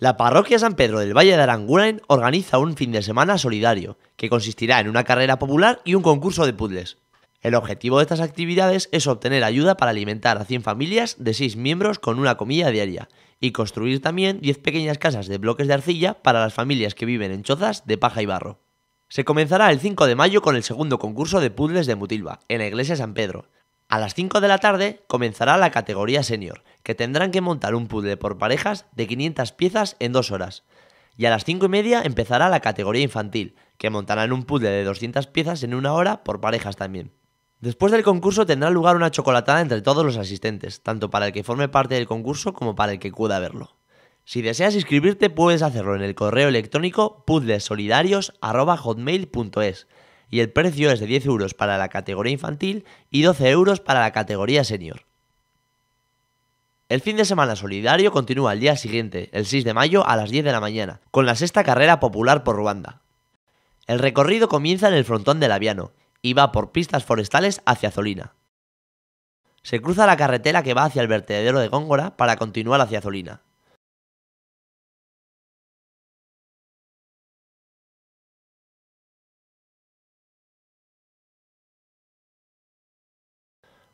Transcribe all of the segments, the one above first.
La parroquia San Pedro del Valle de Aranguren organiza un fin de semana solidario, que consistirá en una carrera popular y un concurso de puzzles. El objetivo de estas actividades es obtener ayuda para alimentar a 100 familias de 6 miembros con una comida diaria y construir también 10 pequeñas casas de bloques de arcilla para las familias que viven en chozas de paja y barro. Se comenzará el 5 de mayo con el segundo concurso de puzzles de Mutilva, en la iglesia San Pedro, a las 5 de la tarde comenzará la categoría senior, que tendrán que montar un puzzle por parejas de 500 piezas en 2 horas. Y a las 5 y media empezará la categoría infantil, que montarán un puzzle de 200 piezas en una hora por parejas también. Después del concurso tendrá lugar una chocolatada entre todos los asistentes, tanto para el que forme parte del concurso como para el que pueda verlo. Si deseas inscribirte puedes hacerlo en el correo electrónico puzzlesolidarios.hotmail.es y el precio es de 10 euros para la categoría infantil y 12 euros para la categoría senior. El fin de semana solidario continúa el día siguiente, el 6 de mayo a las 10 de la mañana, con la sexta carrera popular por Ruanda. El recorrido comienza en el frontón del Aviano y va por pistas forestales hacia Zolina. Se cruza la carretera que va hacia el vertedero de Góngora para continuar hacia Zolina.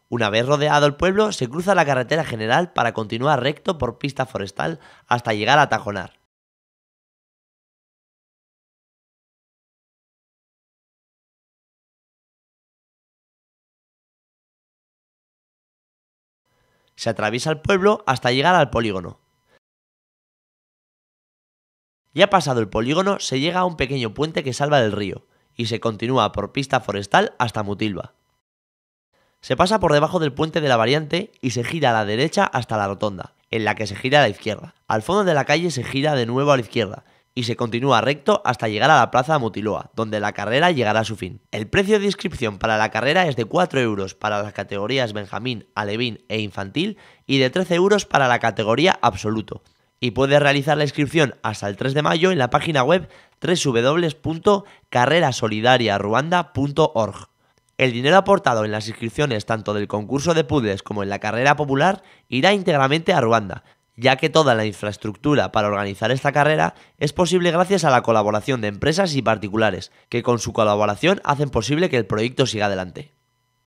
Una vez rodeado el pueblo, se cruza la carretera general para continuar recto por pista forestal hasta llegar a Tajonar. Se atraviesa el pueblo hasta llegar al polígono. Ya pasado el polígono, se llega a un pequeño puente que salva del río, y se continúa por pista forestal hasta Mutilva. Se pasa por debajo del puente de la variante y se gira a la derecha hasta la rotonda, en la que se gira a la izquierda. Al fondo de la calle se gira de nuevo a la izquierda y se continúa recto hasta llegar a la plaza Mutiloa, donde la carrera llegará a su fin. El precio de inscripción para la carrera es de 4 euros para las categorías Benjamín, Alevín e Infantil y de 13 euros para la categoría Absoluto. Y puedes realizar la inscripción hasta el 3 de mayo en la página web www.carrerasolidariaruanda.org. El dinero aportado en las inscripciones tanto del concurso de puzzles como en la carrera popular irá íntegramente a Ruanda, ya que toda la infraestructura para organizar esta carrera es posible gracias a la colaboración de empresas y particulares, que con su colaboración hacen posible que el proyecto siga adelante.